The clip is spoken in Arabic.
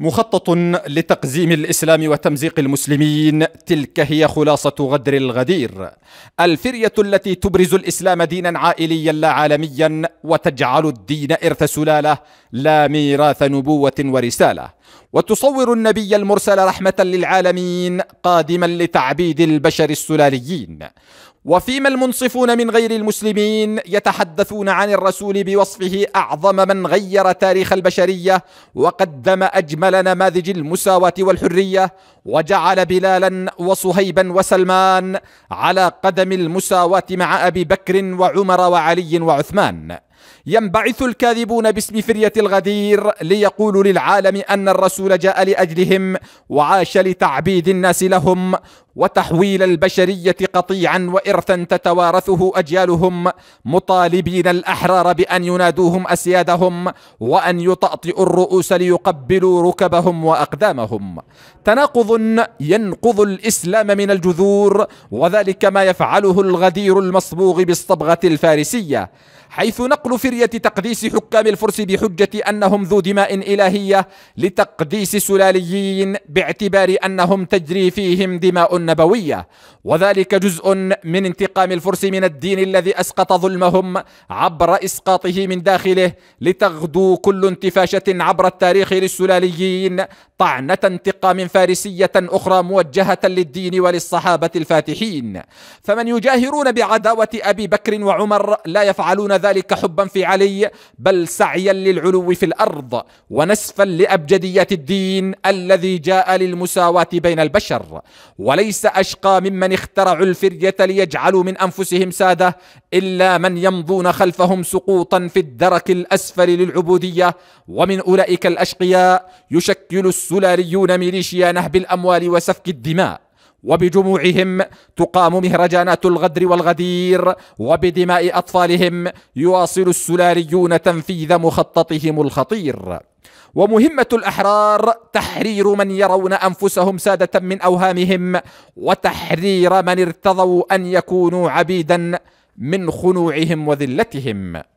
مخطط لتقزيم الاسلام وتمزيق المسلمين تلك هي خلاصه غدر الغدير الفريه التي تبرز الاسلام دينا عائليا لا عالميا وتجعل الدين ارث سلاله لا ميراث نبوه ورساله وتصور النبي المرسل رحمة للعالمين قادما لتعبيد البشر السلاليين وفيما المنصفون من غير المسلمين يتحدثون عن الرسول بوصفه اعظم من غير تاريخ البشريه وقدم اجمل نماذج المساواه والحريه وجعل بلالا وصهيبا وسلمان على قدم المساواه مع ابي بكر وعمر وعلي وعثمان ينبعث الكاذبون باسم فرية الغدير ليقولوا للعالم أن الرسول جاء لأجلهم وعاش لتعبيد الناس لهم وتحويل البشريه قطيعا وارثا تتوارثه اجيالهم مطالبين الاحرار بان ينادوهم اسيادهم وان يطأطئوا الرؤوس ليقبلوا ركبهم واقدامهم تناقض ينقض الاسلام من الجذور وذلك ما يفعله الغدير المصبوغ بالصبغه الفارسيه حيث نقل فرية تقديس حكام الفرس بحجة أنهم ذو دماء إلهية لتقديس سلاليين باعتبار أنهم تجري فيهم دماء النبوية وذلك جزء من انتقام الفرس من الدين الذي أسقط ظلمهم عبر إسقاطه من داخله لتغدو كل انتفاشة عبر التاريخ للسلاليين طعنة انتقام فارسية أخرى موجهة للدين وللصحابة الفاتحين فمن يجاهرون بعداوة أبي بكر وعمر لا يفعلون ذلك حبا في علي بل سعيا للعلو في الأرض ونسفا لأبجدية الدين الذي جاء للمساواة بين البشر وليس أشقى ممن اخترعوا الفرية ليجعلوا من أنفسهم سادة إلا من يمضون خلفهم سقوطا في الدرك الأسفل للعبودية ومن أولئك الأشقياء يشكل السوء السولاريون ميليشيا نهب الأموال وسفك الدماء وبجموعهم تقام مهرجانات الغدر والغدير وبدماء أطفالهم يواصل السولاريون تنفيذ مخططهم الخطير ومهمة الأحرار تحرير من يرون أنفسهم سادة من أوهامهم وتحرير من ارتضوا أن يكونوا عبيدا من خنوعهم وذلتهم